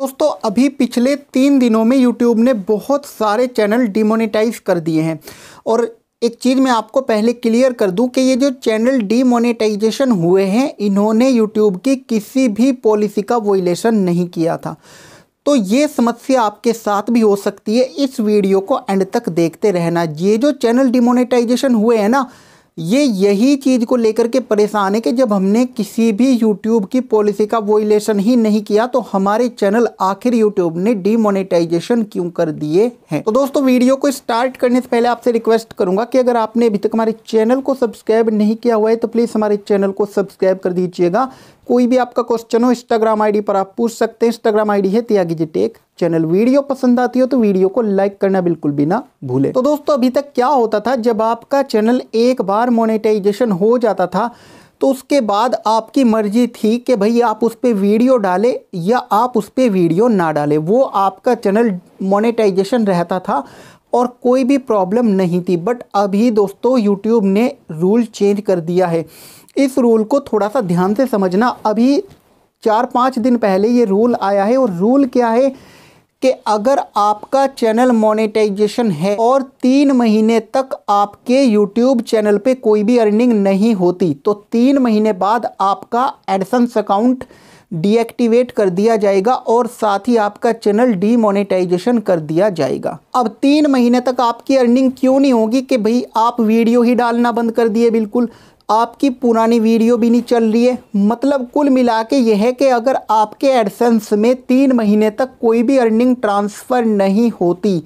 दोस्तों अभी पिछले तीन दिनों में यूट्यूब ने बहुत सारे चैनल डिमोनेटाइज कर दिए हैं और एक चीज़ मैं आपको पहले क्लियर कर दूं कि ये जो चैनल डीमोनेटाइजेशन हुए हैं इन्होंने यूट्यूब की किसी भी पॉलिसी का वोलेशन नहीं किया था तो ये समस्या आपके साथ भी हो सकती है इस वीडियो को एंड तक देखते रहना ये जो चैनल डिमोनेटाइजेशन हुए हैं ना ये यही चीज़ को लेकर के परेशान है कि जब हमने किसी भी यूट्यूब की पॉलिसी का वोलेशन ही नहीं किया तो हमारे चैनल आखिर यूट्यूब ने डीमोनेटाइजेशन क्यों कर दिए हैं तो दोस्तों वीडियो को स्टार्ट करने से पहले आपसे रिक्वेस्ट करूंगा कि अगर आपने अभी तक हमारे चैनल को सब्सक्राइब नहीं किया हुआ है तो प्लीज़ हमारे चैनल को सब्सक्राइब कर दीजिएगा कोई भी आपका क्वेश्चन हो इंस्टाग्राम आईडी पर आप पूछ सकते हैं इंस्टाग्राम आईडी है Tyagi ji tech channel video पसंद आती हो तो वीडियो को लाइक करना बिल्कुल भी ना भूले तो दोस्तों अभी तक क्या होता था जब आपका चैनल एक बार मोनेटाइजेशन हो जाता था तो उसके बाद आपकी मर्जी थी कि भाई आप उस पर वीडियो डालें या आप उस पर वीडियो ना डालें वो आपका चैनल मोनेटाइजेशन रहता था और कोई भी प्रॉब्लम नहीं थी बट अभी दोस्तों यूट्यूब ने रूल चेंज कर दिया है इस रूल को थोड़ा सा ध्यान से समझना अभी चार पाँच दिन पहले ये रूल आया है और रूल क्या है कि अगर आपका चैनल मोनेटाइजेशन है और तीन महीने तक आपके यूट्यूब चैनल पे कोई भी अर्निंग नहीं होती तो तीन महीने बाद आपका एडसेंस अकाउंट डीएक्टिवेट कर दिया जाएगा और साथ ही आपका चैनल डीमोनेटाइजेशन कर दिया जाएगा अब तीन महीने तक आपकी अर्निंग क्यों नहीं होगी कि भाई आप वीडियो ही डालना बंद कर दिए बिल्कुल आपकी पुरानी वीडियो भी नहीं चल रही है मतलब कुल मिला के यह है कि अगर आपके एडसेंस में तीन महीने तक कोई भी अर्निंग ट्रांसफ़र नहीं होती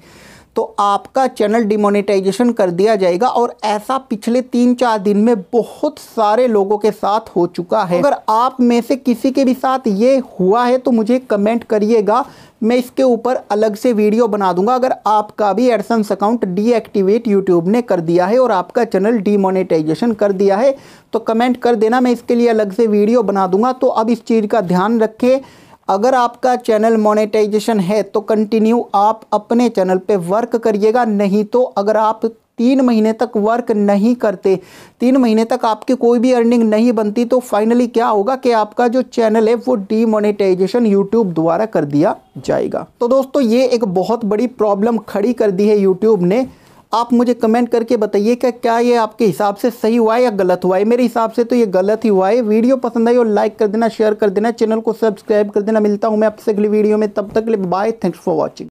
तो आपका चैनल डिमोनेटाइजेशन कर दिया जाएगा और ऐसा पिछले तीन चार दिन में बहुत सारे लोगों के साथ हो चुका है अगर आप में से किसी के भी साथ ये हुआ है तो मुझे कमेंट करिएगा मैं इसके ऊपर अलग से वीडियो बना दूंगा अगर आपका भी एडसन्स अकाउंट डीएक्टिवेट यूट्यूब ने कर दिया है और आपका चैनल डीमोनेटाइजेशन कर दिया है तो कमेंट कर देना मैं इसके लिए अलग से वीडियो बना दूंगा तो अब इस चीज़ का ध्यान रखें अगर आपका चैनल मोनेटाइजेशन है तो कंटिन्यू आप अपने चैनल पे वर्क करिएगा नहीं तो अगर आप तीन महीने तक वर्क नहीं करते तीन महीने तक आपकी कोई भी अर्निंग नहीं बनती तो फाइनली क्या होगा कि आपका जो चैनल है वो डीमोनेटाइजेशन यूट्यूब द्वारा कर दिया जाएगा तो दोस्तों ये एक बहुत बड़ी प्रॉब्लम खड़ी कर दी है यूट्यूब ने आप मुझे कमेंट करके बताइए कि क्या ये आपके हिसाब से सही हुआ है या गलत हुआ है मेरे हिसाब से तो ये गलत ही हुआ है वीडियो पसंद आई और लाइक कर देना शेयर कर देना चैनल को सब्सक्राइब कर देना मिलता हूँ मैं आपसे अगली वीडियो में तब तक के लिए बाय थैंक्स फॉर वॉचिंग